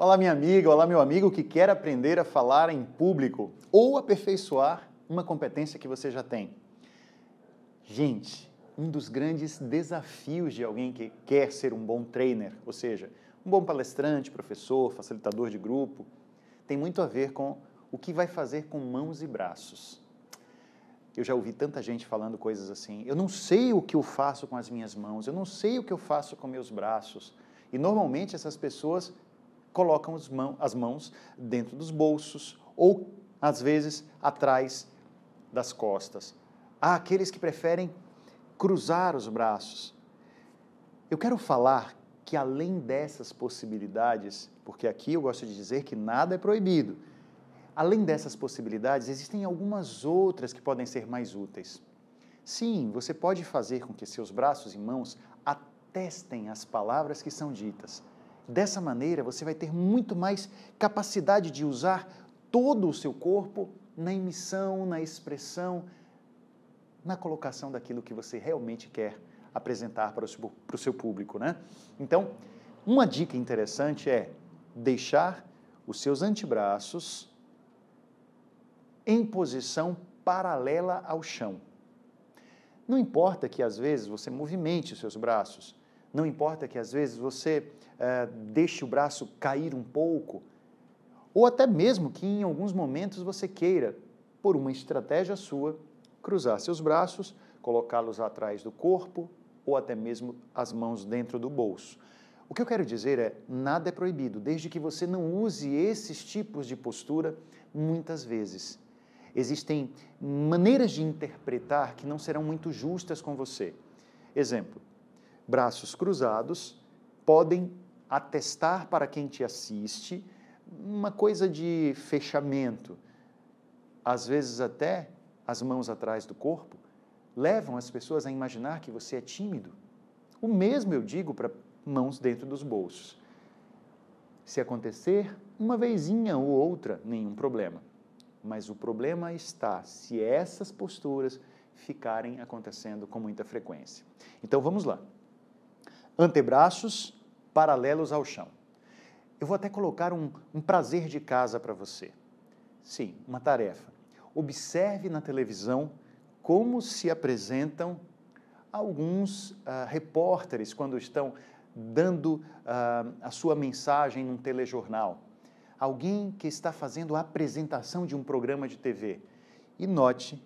Olá, minha amiga, olá, meu amigo que quer aprender a falar em público ou aperfeiçoar uma competência que você já tem. Gente, um dos grandes desafios de alguém que quer ser um bom trainer, ou seja, um bom palestrante, professor, facilitador de grupo, tem muito a ver com o que vai fazer com mãos e braços. Eu já ouvi tanta gente falando coisas assim: eu não sei o que eu faço com as minhas mãos, eu não sei o que eu faço com meus braços. E normalmente essas pessoas colocam as, mão, as mãos dentro dos bolsos ou, às vezes, atrás das costas. Há aqueles que preferem cruzar os braços. Eu quero falar que, além dessas possibilidades, porque aqui eu gosto de dizer que nada é proibido, além dessas possibilidades, existem algumas outras que podem ser mais úteis. Sim, você pode fazer com que seus braços e mãos atestem as palavras que são ditas. Dessa maneira, você vai ter muito mais capacidade de usar todo o seu corpo na emissão, na expressão, na colocação daquilo que você realmente quer apresentar para o seu, para o seu público. Né? Então, uma dica interessante é deixar os seus antebraços em posição paralela ao chão. Não importa que às vezes você movimente os seus braços, não importa que às vezes você é, deixe o braço cair um pouco, ou até mesmo que em alguns momentos você queira, por uma estratégia sua, cruzar seus braços, colocá-los atrás do corpo ou até mesmo as mãos dentro do bolso. O que eu quero dizer é: nada é proibido, desde que você não use esses tipos de postura muitas vezes. Existem maneiras de interpretar que não serão muito justas com você. Exemplo, braços cruzados, podem atestar para quem te assiste uma coisa de fechamento. Às vezes, até as mãos atrás do corpo levam as pessoas a imaginar que você é tímido. O mesmo eu digo para mãos dentro dos bolsos. Se acontecer uma vezinha ou outra, nenhum problema. Mas o problema está se essas posturas ficarem acontecendo com muita frequência. Então vamos lá antebraços paralelos ao chão. Eu vou até colocar um, um prazer de casa para você. Sim, uma tarefa. Observe na televisão como se apresentam alguns uh, repórteres quando estão dando uh, a sua mensagem num telejornal. Alguém que está fazendo a apresentação de um programa de TV. E note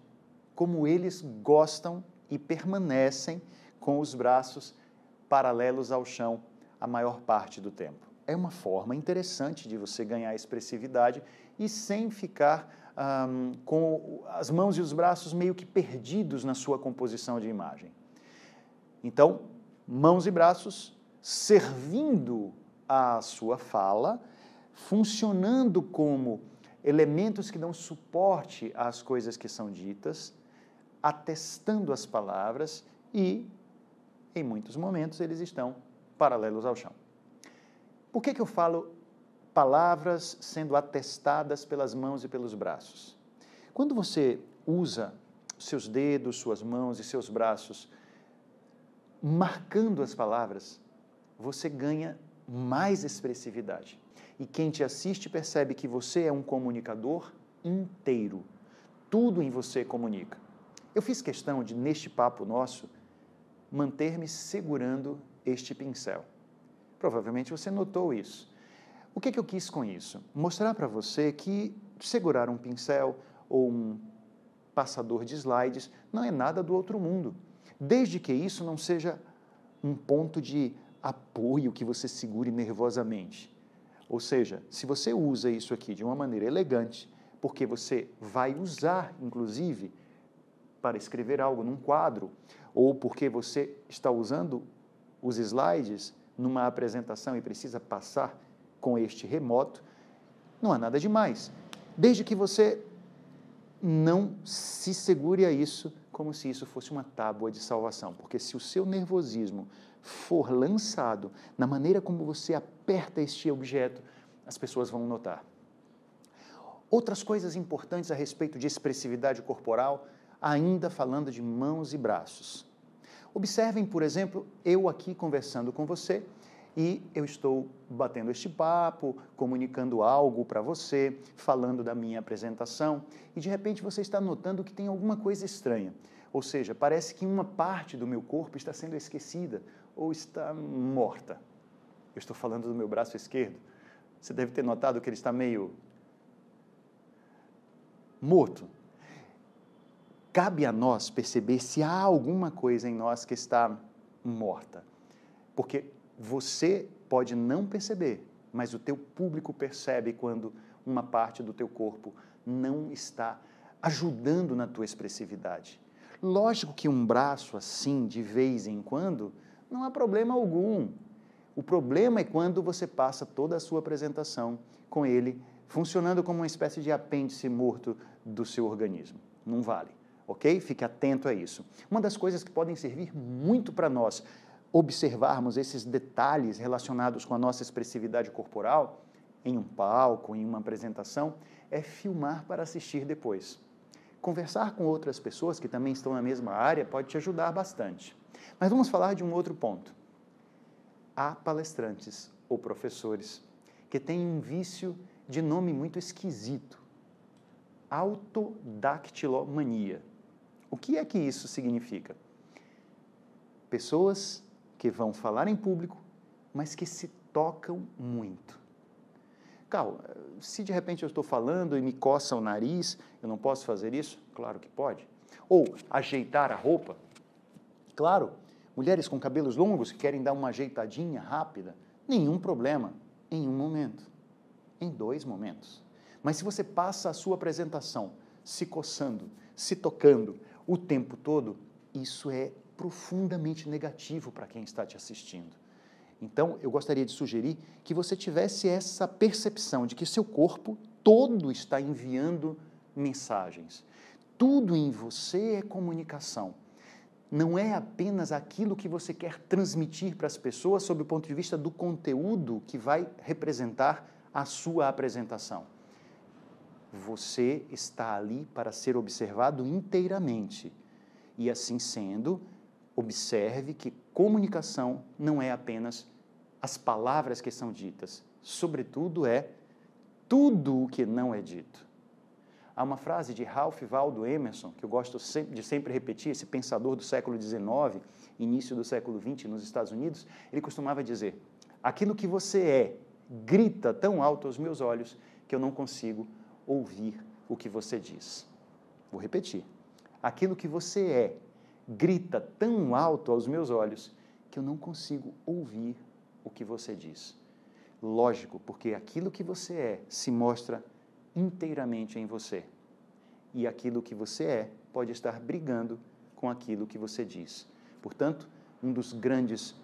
como eles gostam e permanecem com os braços paralelos ao chão a maior parte do tempo. É uma forma interessante de você ganhar expressividade e sem ficar um, com as mãos e os braços meio que perdidos na sua composição de imagem. Então, mãos e braços servindo à sua fala, funcionando como elementos que dão suporte às coisas que são ditas, atestando as palavras e em muitos momentos eles estão paralelos ao chão. Por que, que eu falo palavras sendo atestadas pelas mãos e pelos braços? Quando você usa seus dedos, suas mãos e seus braços marcando as palavras, você ganha mais expressividade. E quem te assiste percebe que você é um comunicador inteiro. Tudo em você comunica. Eu fiz questão de, neste papo nosso, manter-me segurando este pincel. Provavelmente você notou isso. O que, é que eu quis com isso? Mostrar para você que segurar um pincel ou um passador de slides não é nada do outro mundo, desde que isso não seja um ponto de apoio que você segure nervosamente. Ou seja, se você usa isso aqui de uma maneira elegante, porque você vai usar, inclusive, para escrever algo num quadro, ou porque você está usando os slides numa apresentação e precisa passar com este remoto, não há nada demais. Desde que você não se segure a isso como se isso fosse uma tábua de salvação, porque se o seu nervosismo for lançado na maneira como você aperta este objeto, as pessoas vão notar. Outras coisas importantes a respeito de expressividade corporal ainda falando de mãos e braços. Observem, por exemplo, eu aqui conversando com você e eu estou batendo este papo, comunicando algo para você, falando da minha apresentação e de repente você está notando que tem alguma coisa estranha. Ou seja, parece que uma parte do meu corpo está sendo esquecida ou está morta. Eu estou falando do meu braço esquerdo. Você deve ter notado que ele está meio morto cabe a nós perceber se há alguma coisa em nós que está morta. Porque você pode não perceber, mas o teu público percebe quando uma parte do teu corpo não está ajudando na tua expressividade. Lógico que um braço assim, de vez em quando, não há problema algum. O problema é quando você passa toda a sua apresentação com ele funcionando como uma espécie de apêndice morto do seu organismo. Não vale ok? Fique atento a isso. Uma das coisas que podem servir muito para nós observarmos esses detalhes relacionados com a nossa expressividade corporal em um palco, em uma apresentação, é filmar para assistir depois. Conversar com outras pessoas que também estão na mesma área pode te ajudar bastante. Mas vamos falar de um outro ponto. Há palestrantes ou professores que têm um vício de nome muito esquisito: autodactilomania. O que é que isso significa? Pessoas que vão falar em público, mas que se tocam muito. Cal, se de repente eu estou falando e me coça o nariz, eu não posso fazer isso? Claro que pode. Ou ajeitar a roupa? Claro, mulheres com cabelos longos que querem dar uma ajeitadinha rápida, nenhum problema, em um momento, em dois momentos. Mas se você passa a sua apresentação se coçando, se tocando, o tempo todo, isso é profundamente negativo para quem está te assistindo. Então, eu gostaria de sugerir que você tivesse essa percepção de que seu corpo todo está enviando mensagens. Tudo em você é comunicação. Não é apenas aquilo que você quer transmitir para as pessoas sob o ponto de vista do conteúdo que vai representar a sua apresentação você está ali para ser observado inteiramente. E assim sendo, observe que comunicação não é apenas as palavras que são ditas, sobretudo é tudo o que não é dito. Há uma frase de Ralph Waldo Emerson, que eu gosto de sempre repetir, esse pensador do século XIX, início do século XX nos Estados Unidos, ele costumava dizer: Aquilo que você é grita tão alto aos meus olhos que eu não consigo ouvir o que você diz. Vou repetir. Aquilo que você é grita tão alto aos meus olhos que eu não consigo ouvir o que você diz. Lógico, porque aquilo que você é se mostra inteiramente em você. E aquilo que você é pode estar brigando com aquilo que você diz. Portanto, um dos grandes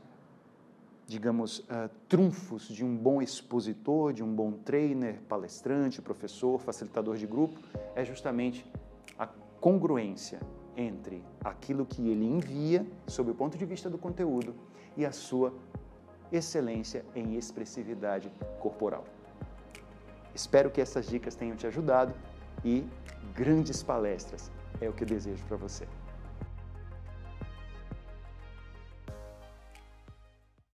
digamos, uh, trunfos de um bom expositor, de um bom trainer, palestrante, professor, facilitador de grupo, é justamente a congruência entre aquilo que ele envia, sob o ponto de vista do conteúdo, e a sua excelência em expressividade corporal. Espero que essas dicas tenham te ajudado e grandes palestras é o que desejo para você.